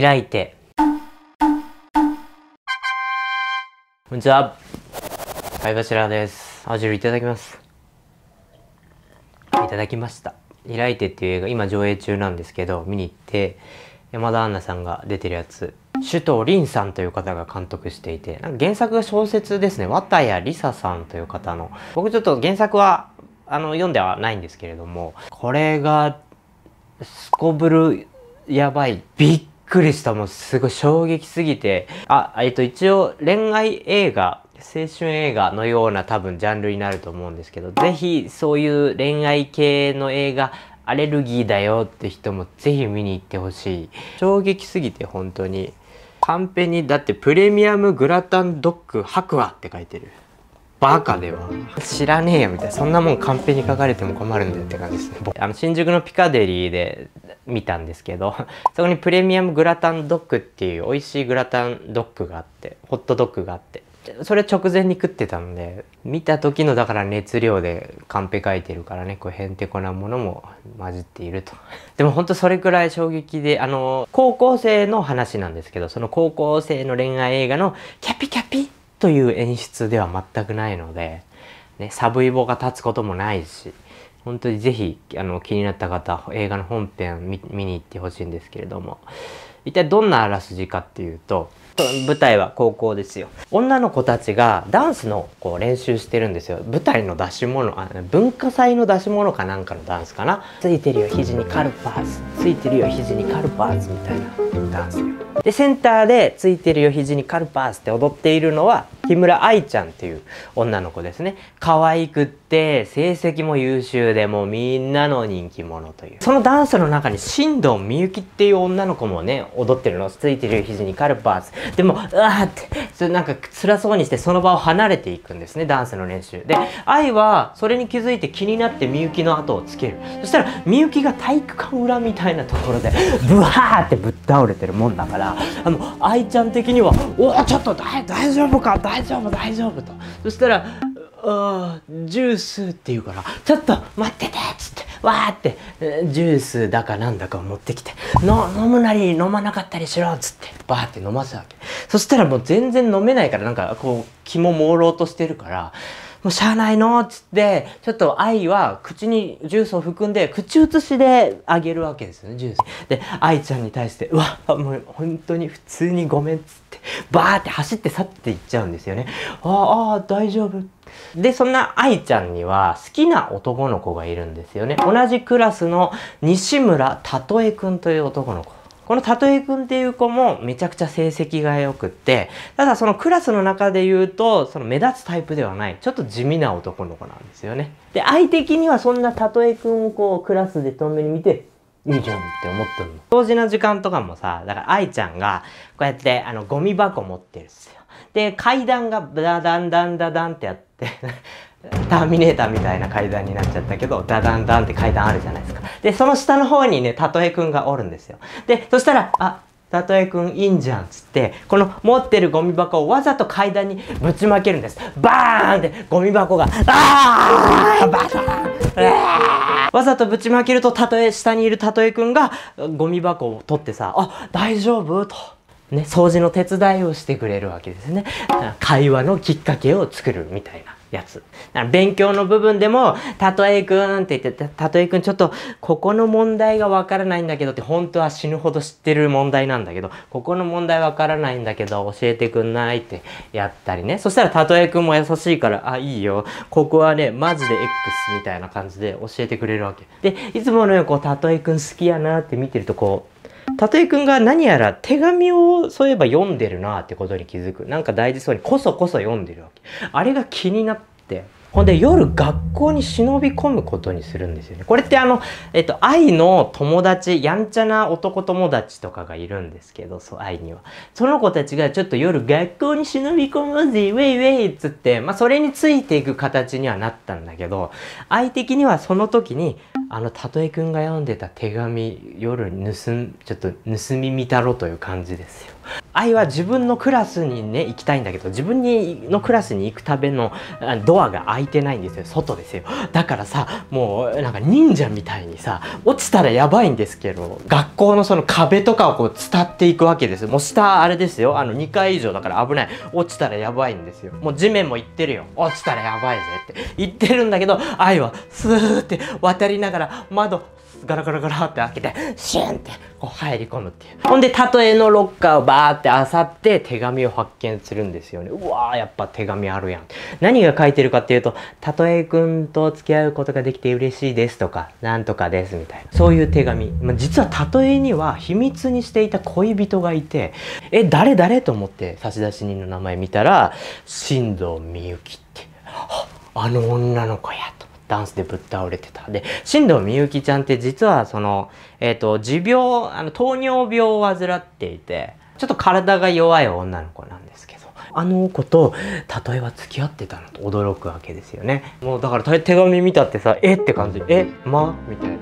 開いてこんにちは貝柱ですあじいただきますいただきました開いてっていう映画今上映中なんですけど見に行って山田杏奈さんが出てるやつ首藤凛さんという方が監督していてなんか原作が小説ですね綿谷りささんという方の僕ちょっと原作はあの読んではないんですけれどもこれがすこぶるやばいびっくりした。もうすごい衝撃すぎて。あ、えっと、一応恋愛映画、青春映画のような多分ジャンルになると思うんですけど、ぜひそういう恋愛系の映画、アレルギーだよって人もぜひ見に行ってほしい。衝撃すぎて本当に。カンペに、だってプレミアムグラタンドッグ白亜って書いてる。バカでは知らねえよみたいなそんなもんカンペに書かれても困るんだよって感じですねあの新宿のピカデリーで見たんですけど そこにプレミアムグラタンドッグっていう美味しいグラタンドッグがあってホットドッグがあってそれ直前に食ってたので見た時のだから熱量でカンペ書いてるからねこうへんてこなものも混じっていると でもほんとそれくらい衝撃であの高校生の話なんですけどその高校生の恋愛映画の「キャピキャピ」という演出では全くないので、ね、サブイボが立つこともないし、本当にぜひ、あの、気になった方、映画の本編見に行ってほしいんですけれども、一体どんなあらすじかっていうと舞台は高校ですよ女の子たちがダンスのこう練習してるんですよ舞台の出し物あ文化祭の出し物かなんかのダンスかなついてるよ肘にカルパーズついてるよ肘にカルパーズみたいなダンスでセンターでついてるよ肘にカルパーズって踊っているのは木村愛ちゃんっていう女の子ですね。可愛くって、成績も優秀で、もうみんなの人気者という。そのダンスの中に、新藤みゆきっていう女の子もね、踊ってるの。ついてる肘にカルパーズ。でも、うわーって、なんか辛そうにして、その場を離れていくんですね、ダンスの練習。で、愛は、それに気づいて気になってみゆきの後をつける。そしたら、みゆきが体育館裏みたいなところで、ブワーってぶっ倒れてるもんだから、あの、愛ちゃん的には、おお、ちょっと大丈夫か大大丈夫大丈夫」とそしたらあジュースって言うから「ちょっと待ってて」っつってわーってジュースだかなんだかを持ってきての飲むなり飲まなかったりしろっつってバーって飲ますわけそしたらもう全然飲めないからなんかこう気も朦朧としてるからもうしゃあないのっつって、ちょっと愛は口にジュースを含んで、口移しであげるわけですよね、ジュース。で、愛ちゃんに対して、うわ、もう本当に普通にごめんっつって、バーって走って去っていっちゃうんですよね。ああ、大丈夫。で、そんな愛ちゃんには好きな男の子がいるんですよね。同じクラスの西村たとえくんという男の子。このたとえくんっていう子もめちゃくちゃ成績が良くって、ただそのクラスの中で言うと、その目立つタイプではない、ちょっと地味な男の子なんですよね。で、愛的にはそんなたとえくんをこう、クラスで遠目に見て、いいじゃんって思ったの。掃除の時間とかもさ、だから愛ちゃんが、こうやって、あの、ゴミ箱持ってるんですよ。で、階段が、だだんだんダだんってやって、ターミネーターみたいな階段になっちゃったけど、ダダンダンって階段あるじゃないですか。で、その下の方にね、たとえくんがおるんですよ。で、そしたら、あ、たとえくんいいんじゃんっつって、この持ってるゴミ箱をわざと階段にぶちまけるんです。バーンってゴミ箱が、あーバシンわざとぶちまけると、たとえ、下にいるたとえくんが、ゴミ箱を取ってさ、あ、大丈夫と。ね、掃除の手伝いをしてくれるわけですね。会話のきっかけを作るみたいな。やつ。勉強の部分でも、たとえくんって言って、たとえくんちょっと、ここの問題がわからないんだけどって、本当は死ぬほど知ってる問題なんだけど、ここの問題わからないんだけど、教えてくんないってやったりね。そしたら、たとえくんも優しいから、あ、いいよ。ここはね、マジで X みたいな感じで教えてくれるわけ。で、いつものようにこう、たとえくん好きやなって見てると、こう、たとえくんが何やら手紙をそういえば読んでるなってことに気づく。なんか大事そうにこそこそ読んでるわけ。あれが気になって。ほんで夜学校に忍び込むことにするんですよね。これってあの、えっと、愛の友達、やんちゃな男友達とかがいるんですけど、そう、愛には。その子たちがちょっと夜学校に忍び込むぜ、ウェイウェイっつって、まあそれについていく形にはなったんだけど、愛的にはその時に、あのたとえくんが読んでた手紙夜盗んちょっと盗み見たろという感じですよ愛は自分のクラスにね行きたいんだけど自分にのクラスに行くためのドアが開いてないんですよ外ですよだからさもうなんか忍者みたいにさ落ちたらやばいんですけど学校のその壁とかをこう伝っていくわけですもう下あれですよあの2階以上だから危ない落ちたらやばいんですよもう地面も行ってるよ落ちたらやばいぜって言ってるんだけど愛はスーって渡りながら窓ガラガラガラって開けて、シュンってこう入り込むっていう。ほんで、例えのロッカーをバーって漁って手紙を発見するんですよね。うわー、やっぱ手紙あるやん。何が書いてるかっていうと、たとえくんと付き合うことができて嬉しいですとか、なんとかですみたいな。そういう手紙。まあ、実はたとえには秘密にしていた恋人がいて、え、誰誰と思って差出人の名前見たら、新藤美きって、あの女の子やダンスでぶっ倒れてた。で、新藤みゆきちゃんって実はその、えっ、ー、と、持病、あの、糖尿病を患っていて、ちょっと体が弱い女の子なんですけど、あの子と例えば付き合ってたのと驚くわけですよね。もうだから手紙見たってさ、えって感じ。えまみたいな。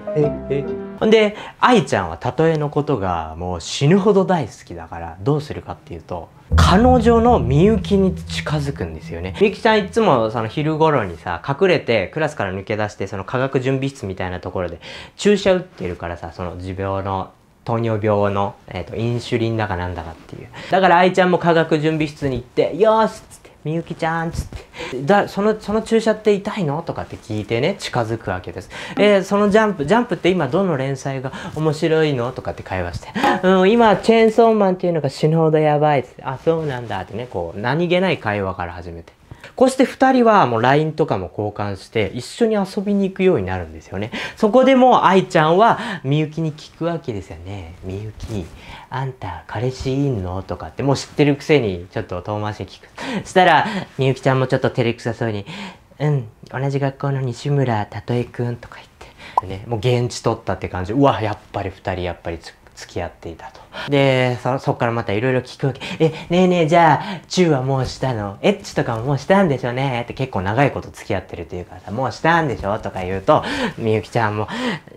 ええほんで愛ちゃんは例えのことがもう死ぬほど大好きだからどうするかっていうと彼女のみゆきに近づくんですよね。みゆきちゃんいつもその昼頃にさ、隠れてクラスから抜け出してその科学準備室みたいなところで注射打ってるからさ、その持病の糖尿病の、えーと、インシュリンだかなんだかっていう。だから愛ちゃんも科学準備室に行って、よーしっつって、みゆきちゃんっつって、だそのその注射って痛いのとかって聞いてね近づくわけです、えー、そのジャンプジャンプって今どの連載が面白いのとかって会話して、うん、今チェーンソーマンっていうのが死ぬほどやばいってあそうなんだってねこう何気ない会話から始めてこうして2人はもう LINE とかも交換して一緒に遊びに行くようになるんですよね。そこでもう愛ちゃんはみゆきに聞くわけですよね。みゆき、あんた彼氏いんのとかってもう知ってるくせにちょっと遠回しに聞く。したらみゆきちゃんもちょっと照れくさそうに、うん、同じ学校の西村たとえくんとか言って、ね、もう現地取ったって感じ。うわ、やっぱり2人やっぱり付き合っていたと。で、そ、そっからまたいろいろ聞くわけ。え、ねえねえ、じゃあ、チューはもうしたのエッチとかももうしたんでしょうねって結構長いこと付き合ってるというかさ、もうしたんでしょとか言うと、みゆきちゃんも、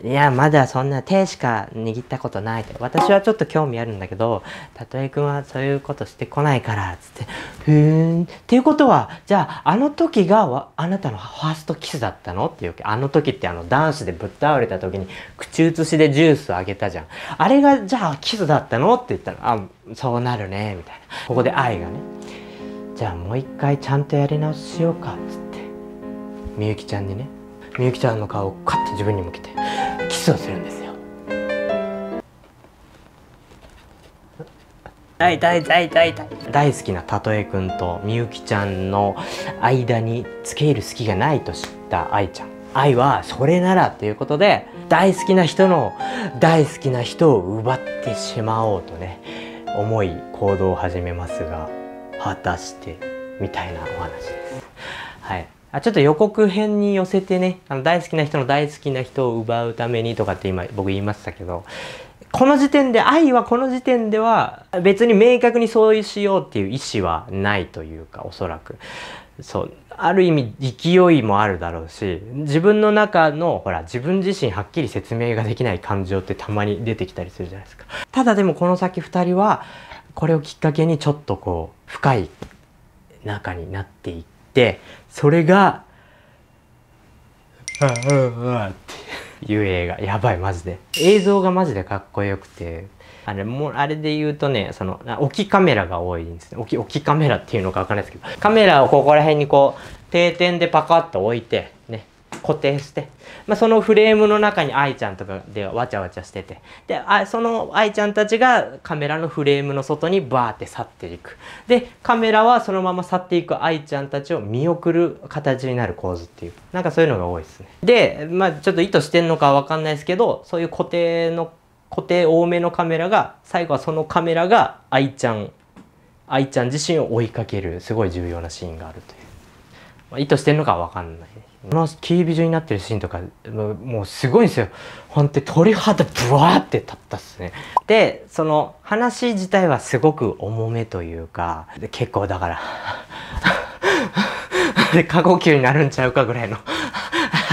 いや、まだそんな手しか握ったことないって。私はちょっと興味あるんだけど、たとえくんはそういうことしてこないから、つって。ふーん。っていうことは、じゃあ、あの時があなたのファーストキスだったのっていう。あの時ってあの、男子でぶっ倒れた時に、口移しでジュースあげたじゃん。あれが、じゃあ、キスだったったのって言ったら「あそうなるね」みたいなここで愛がね「じゃあもう一回ちゃんとやり直ししようか」っつってみゆきちゃんにねみゆきちゃんの顔をカッて自分に向けてキスをするんですよ。大大好きなたとえくんとみゆきちゃんの間につけ入る隙がないと知った愛ちゃん愛はそれならということで大好きな人の大好きな人を奪ってしまおうとね思い行動を始めますが果たしてみたいなお話です。はいあちょっと予告編に寄せてねあの大好きな人の大好きな人を奪うためにとかって今僕言いましたけどこの時点で愛はこの時点では別に明確にそうしようっていう意思はないというかおそらくそうある意味勢いもあるだろうし自分の中のほら自分自身はっきり説明ができない感情ってたまに出てきたりするじゃないですかただでもこの先2人はこれをきっかけにちょっとこう深い仲になっていってそれが「ああああ」っていう映画やばいマジで映像がマジでかっこよくてあれもあれで言うとねその置きカメラが多いんですね置き置きカメラっていうのか分かんないですけどカメラをここら辺にこう定点でパカッと置いてね固定して、まあ、そのフレームの中に愛ちゃんとかでわちゃわちゃしててであその愛ちゃんたちがカメラのフレームの外にバーって去っていくでカメラはそのまま去っていく愛ちゃんたちを見送る形になる構図っていうなんかそういうのが多いですねでまあちょっと意図してんのかわかんないですけどそういう固定の固定多めのカメラが最後はそのカメラが愛ちゃん愛ちゃん自身を追いかけるすごい重要なシーンがあるという、まあ、意図してるのかは分かんないこのキービジュになってるシーンとかもうすごいんですよほんと鳥肌ブワーって立ったっすねでその話自体はすごく重めというかで結構だから で過呼吸になるんちゃうかぐらいの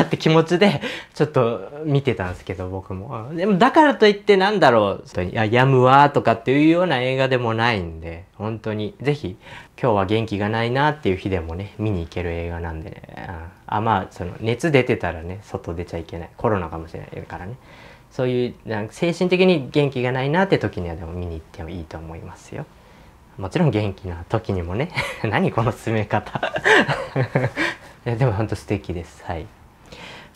って気持ちでちょっと見てたんですけど僕もでもだからといってなんだろう「やむわ」とかっていうような映画でもないんで本当に是非今日は元気がないなっていう日でもね見に行ける映画なんでねあまあその熱出てたらね外出ちゃいけないコロナかもしれないからねそういう精神的に元気がないなって時にはでも見に行ってもいいと思いますよ。もちろん元気な時にもね 何この進め方 でもほんと素敵ですはい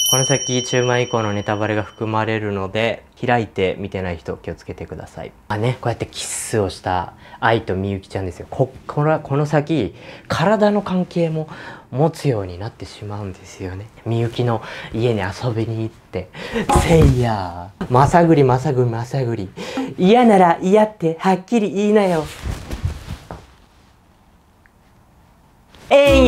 この先中盤以降のネタバレが含まれるので開いて見てない人気をつけてくださいあねこうやってキスをした愛とみゆきちゃんですよここのこの先体の関係も持つようになってしまうんですよねみゆきの家に遊びに行って「せいやまさぐりまさぐりまさぐり嫌なら嫌ってはっきり言いなよ」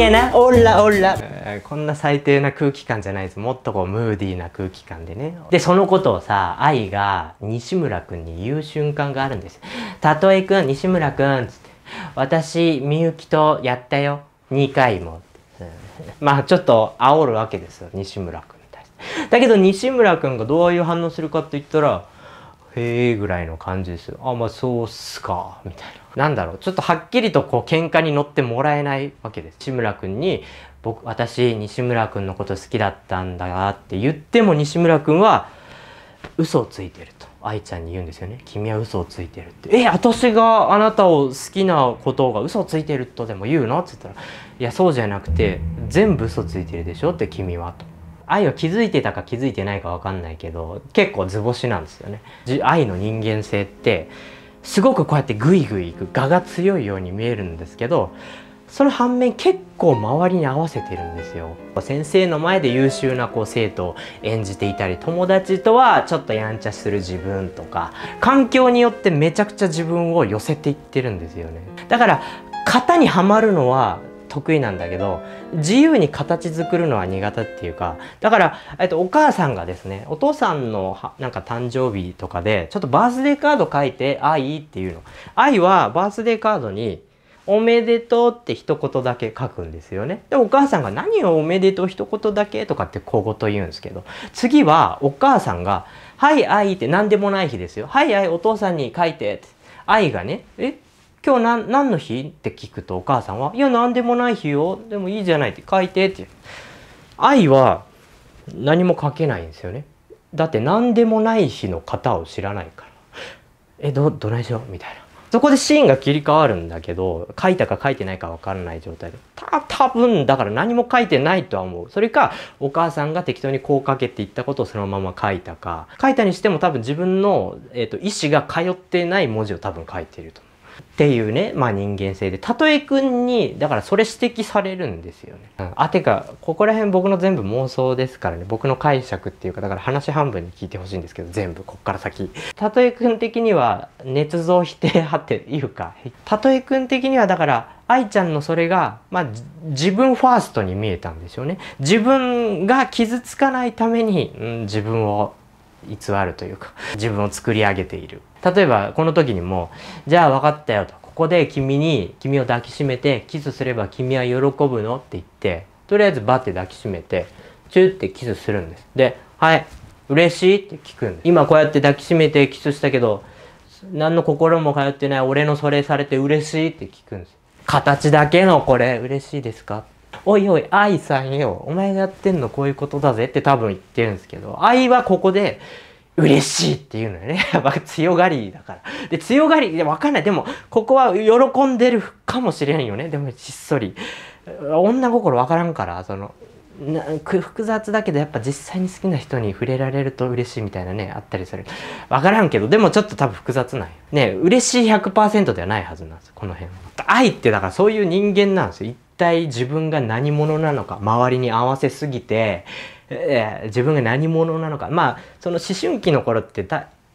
やなオラオラこんな最低な空気感じゃないですもっとこうムーディーな空気感でねでそのことをさ愛が西村君に言う瞬間があるんです「たとえくん西村くん」つって「私みゆきとやったよ2回も」まあちょっと煽るわけですよ西村君に対してだけど西村君がどういう反応するかって言ったら「へえぐらいの感じですよ。あ、まあそうっすか、みたいな。なんだろう、ちょっとはっきりとこう喧嘩に乗ってもらえないわけです。志村くんに、僕、私、西村くんのこと好きだったんだがって言っても西村くんは、嘘をついてると。愛ちゃんに言うんですよね。君は嘘をついてるって。え、私があなたを好きなことが嘘をついてるとでも言うのって言ったら、いや、そうじゃなくて、全部嘘ついてるでしょって君はと。愛は気づいてたか気づいてないか分かんないけど結構図星なんですよね愛の人間性ってすごくこうやってグイグイいく我が強いように見えるんですけどその反面結構周りに合わせてるんですよ先生の前で優秀なこう生徒を演じていたり友達とはちょっとやんちゃする自分とか環境によってめちゃくちゃ自分を寄せていってるんですよねだから型にはまるのは得意なんだけど自由に形作るのは苦手っていうかだから、えっと、お母さんがですねお父さんのなんか誕生日とかでちょっとバースデーカード書いて「愛」っていうの愛はバースデーカードに「おめでとう」って一言だけ書くんですよねでお母さんが「何をおめでとう一言だけ」とかって小言言うんですけど次はお母さんが「はい愛」って何でもない日ですよ「はい愛お父さんに書いて」って愛がね「え今日何何の日って聞くとお母さんは「いや何でもない日よでもいいじゃない」って書いてって愛は何も書けないんですよねだって何でもない日の型を知らないからえどどないしようみたいなそこでシーンが切り替わるんだけど書いたか書いてないか分からない状態でた多分だから何も書いてないとは思うそれかお母さんが適当にこう書けって言ったことをそのまま書いたか書いたにしても多分自分の、えーと、意思が通ってない文字を多分書いているとっていうね、まあ人間性で。たとえくんに、だからそれ指摘されるんですよね。うん、あ、てか、ここら辺僕の全部妄想ですからね。僕の解釈っていうか、だから話半分に聞いてほしいんですけど、全部、こっから先。たとえくん的には、捏造否定派っていうか、たとえくん的にはだから、愛ちゃんのそれが、まあ、自分ファーストに見えたんですよね。自分が傷つかないために、うん、自分を偽るというか、自分を作り上げている。例えばこの時にも「じゃあ分かったよ」と「ここで君に君を抱きしめてキスすれば君は喜ぶの?」って言ってとりあえずバッて抱きしめてチューってキスするんですで「はい嬉しい?」って聞くんです今こうやって抱きしめてキスしたけど何の心も通ってない俺のそれされて嬉しいって聞くんです形だけのこれ嬉しいですかおいおい、愛さんよ、お前がやってんのこういうことだぜって多分言ってるんですけど、愛はここで嬉しいっていうのよね。やっぱ強がりだから。で、強がり、でわかんない。でも、ここは喜んでるかもしれんよね。でも、しっそり。女心わからんから、その、な複雑だけどやっぱ実際に好きな人に触れられると嬉しいみたいなねあったりするわからんけどでもちょっと多分複雑なんね嬉しい100%ではないはずなんですよ、この辺愛ってだからそういう人間なんですよ体自分が何者なのか周りに合わせすぎて、えー、自分が何者なのかまあその思春期の頃って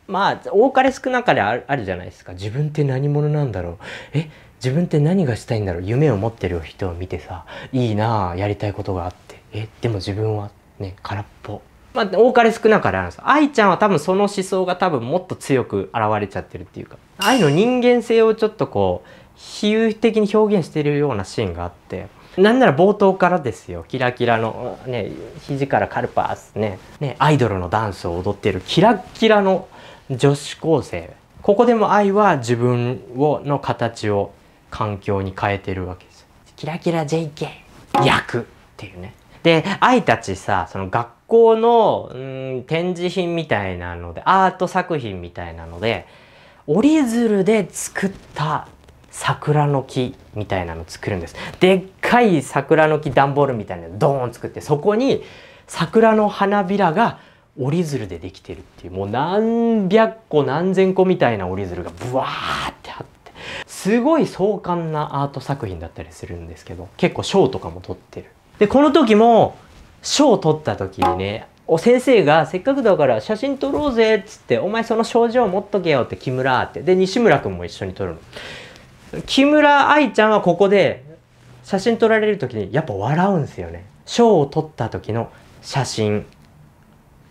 まあ多かれ少なかれあるじゃないですか自分って何者なんだろうえ自分って何がしたいんだろう夢を持ってる人を見てさいいなあやりたいことがあってえでも自分はね空っぽまあ、多かれ少なかれあるんです愛ちゃんは多分その思想が多分もっと強く現れちゃってるっていうか愛の人間性をちょっとこう比喩的に表現しているようなシーンがあってなんなら冒頭からですよキラキラのね肘からカルパースねねアイドルのダンスを踊っているキラキラの女子高生ここでも愛は自分をの形を環境に変えてるわけですキラキラ JK 役っていうねで愛たちさその学校の、うん、展示品みたいなのでアート作品みたいなので折り鶴で作った桜の木みたいなの作るんですでっかい桜の木段ボールみたいなのドーン作ってそこに桜の花びらが折り鶴でできてるっていうもう何百個何千個みたいな折り鶴がブワーってあってすごい壮観なアート作品だったりするんですけど結構賞とかも取ってるでこの時も賞を取った時にねお先生がせっかくだから写真撮ろうぜっつってお前その症状持っとけよって木村ってで西村君も一緒に撮るの木村愛ちゃんはここで写真撮られる時にやっぱ笑うんですよね賞を取った時の写真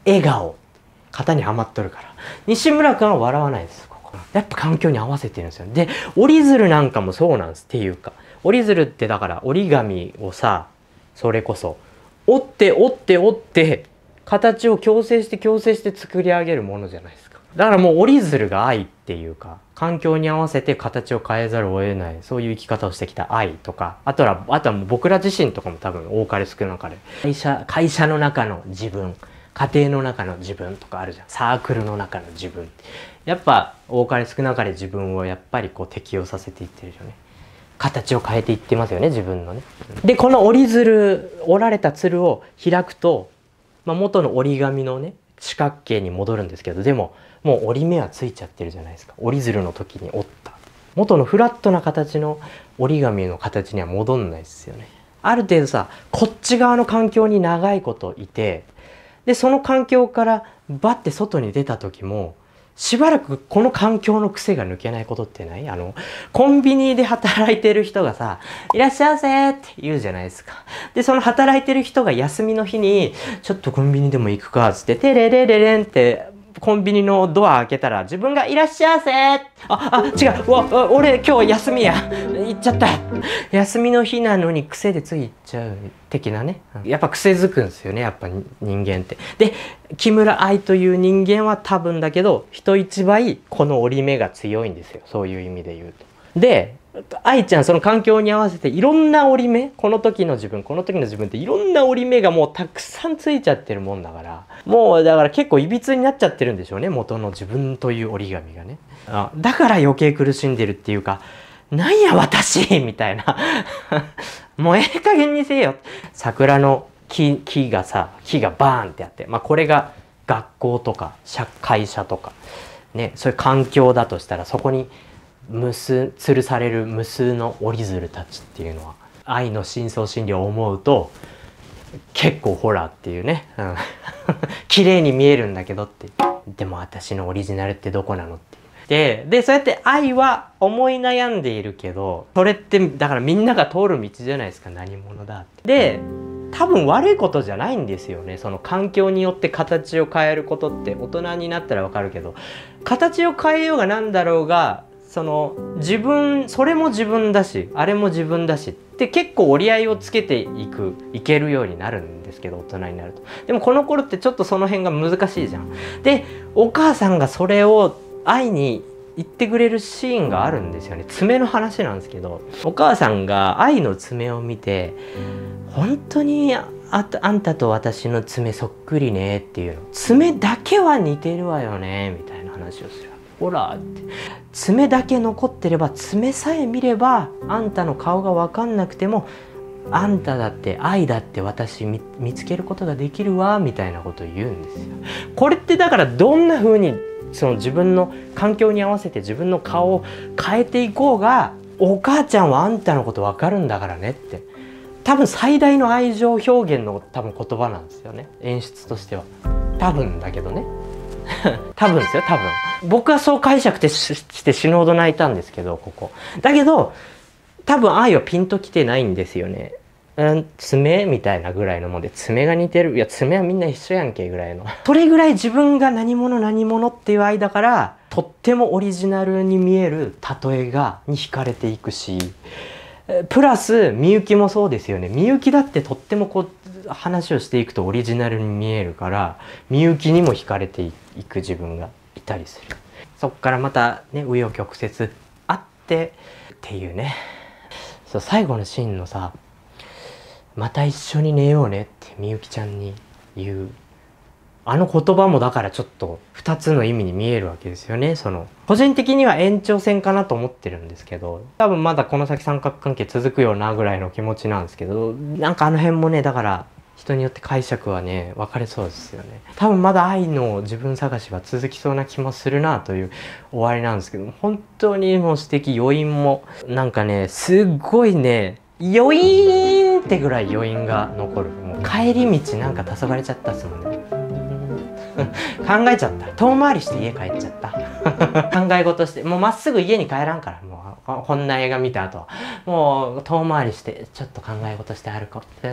笑顔型にはまっとるから西村君は笑わないですここやっぱ環境に合わせてるんですよで折り鶴なんかもそうなんですっていうか折り鶴ってだから折り紙をさそれこそ折って折って折って形を矯正して矯正して作り上げるものじゃないですかだからもう折り鶴が愛っていうか環境に合わせて形を変えざるを得ないそういう生き方をしてきた愛とかあとはあとはもう僕ら自身とかも多分多かれ少なかれ会社会社の中の自分家庭の中の自分とかあるじゃんサークルの中の自分やっぱ多かれ少なかれ自分をやっぱりこう適応させていってるよね形を変えていってますよね自分のねでこの折り鶴折られた鶴を開くと、まあ、元の折り紙のね四角形に戻るんですけどでももう折り目はついちゃってるじゃないですか折り鶴の時に折った元のフラットな形の折り紙の形には戻んないですよねある程度さこっち側の環境に長いこといてでその環境からバッて外に出た時もしばらくこの環境の癖が抜けないことってないあの、コンビニで働いてる人がさ、いらっしゃいませって言うじゃないですか。で、その働いてる人が休みの日に、ちょっとコンビニでも行くか、つって、てれれれれんってコンビニのドア開けたら自分がいらっしゃいせあ、あ、違う。わ、俺今日休みや。行っちゃった。休みの日なのに癖でついちゃう的なね。やっぱ癖づくんですよね。やっぱ人間って。で、木村愛という人間は多分だけど、人一倍この折り目が強いんですよ。そういう意味で言うと。で、愛ちゃんその環境に合わせていろんな折り目この時の自分この時の自分っていろんな折り目がもうたくさんついちゃってるもんだからもうだから結構いびつになっちゃってるんでしょうね元の自分という折り紙がねあだから余計苦しんでるっていうかなんや私みたいな もうええ加減にせよ桜の木木がさ木がバーンってあってまあこれが学校とか会社とかねそういう環境だとしたらそこに無数吊るされる無数の折り鶴たちっていうのは愛の深層心理を思うと結構ホラーっていうね、うん、綺麗に見えるんだけどってでも私のオリジナルってどこなのってででそうやって愛は思い悩んでいるけどそれってだからみんなが通る道じゃないですか何者だってで多分悪いことじゃないんですよねその環境によって形を変えることって大人になったらわかるけど形を変えようが何だろうがその自分それも自分だしあれも自分だしって結構折り合いをつけていくいけるようになるんですけど大人になるとでもこの頃ってちょっとその辺が難しいじゃんでお母さんがそれを愛に言ってくれるシーンがあるんですよね爪の話なんですけどお母さんが愛の爪を見て本当にああんたと私の爪そっくりねっていうの爪だけは似てるわよねみたいな話をするほら」って爪だけ残ってれば爪さえ見ればあんたの顔が分かんなくてもあんただって愛だって私見つけることができるわみたいなことを言うんですよ。これってだからどんな風にその自分の環境に合わせて自分の顔を変えていこうがお母ちゃんはあんたのこと分かるんだからねって多分最大の愛情表現の多分言葉なんですよね演出としては多分だけどね。多分ですよ多分僕はそう解釈して死ぬほど泣いたんですけどここだけど多分愛はピンときてないんですよねうん、爪みたいなぐらいのもんで爪が似てるいや爪はみんな一緒やんけぐらいのそれぐらい自分が何者何者っていう間からとってもオリジナルに見える例えがに惹かれていくしプラスみゆきもそうですよねみゆきだってとってもこう話をしていくとオリジナルに見えるからみゆきにも惹かれていく自分がいたりするそっからまたね紆余曲折あってっていうねそう最後のシーンのさ「また一緒に寝ようね」ってみゆきちゃんに言うあの言葉もだからちょっと2つの意味に見えるわけですよね。その個人的には延長戦かなと思ってるんですけど多分まだこの先三角関係続くよなぐらいの気持ちなんですけどなんかあの辺もねだから人によって解釈はね分かれそうですよね多分まだ愛の自分探しは続きそうな気もするなという終わりなんですけど本当にもう素敵余韻もなんかねすっごいね余韻ってぐらい余韻が残るもう帰り道なんか黄昏れちゃったっすもんね 考えちゃった遠回りして家帰っちゃった 考え事してもうまっすぐ家に帰らんからもうこんな映画見た後もう遠回りしてちょっと考え事して歩こう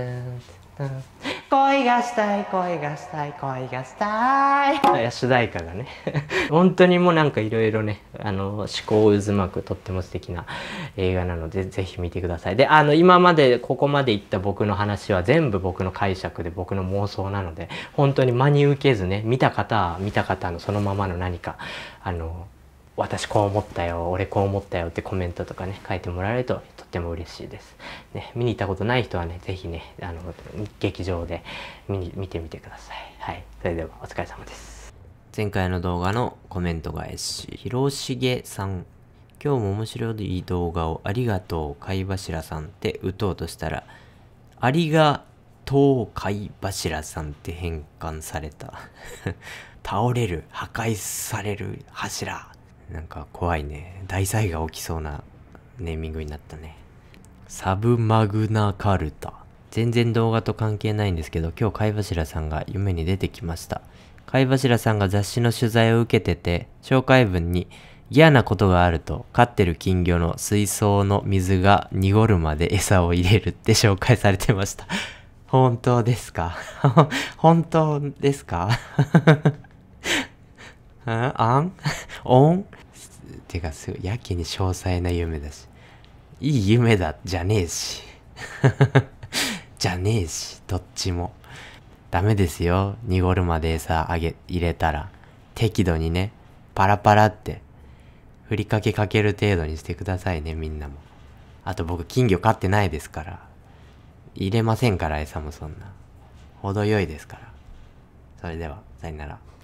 恋がしたい恋がしたい恋がしたい主題歌がね 本当にもうなんかいろいろねあの思考渦巻くとっても素敵な映画なのでぜひ見てくださいであの今までここまで言った僕の話は全部僕の解釈で僕の妄想なので本当に真に受けずね見た方は見た方のそのままの何かあの私こう思ったよ俺こう思ったよってコメントとかね書いてもらえるとっても嬉しいです。ね、見に行ったことない人はね、是非ね、あの、劇場で見に、見てみてください。はい。それでは、お疲れ様です。前回の動画のコメント返し、広重さん。今日も面白い動画をありがとう、貝柱さんって打とうとしたら、ありがとう、貝柱さんって変換された。倒れる、破壊される柱。なんか怖いね。大災害起きそうなネーミングになったね。サブマグナカルタ。全然動画と関係ないんですけど、今日貝柱さんが夢に出てきました。貝柱さんが雑誌の取材を受けてて、紹介文に嫌なことがあると、飼ってる金魚の水槽の水が濁るまで餌を入れるって 紹介されてました。本当ですか 本当ですか あんおんてかすごいやけに詳細な夢だし。いい夢だ、じゃねえし。じゃねえし、どっちも。ダメですよ。濁るまで餌あげ、入れたら。適度にね、パラパラって、ふりかけかける程度にしてくださいね、みんなも。あと僕、金魚飼ってないですから。入れませんから、餌もそんな。程よいですから。それでは、さよなら。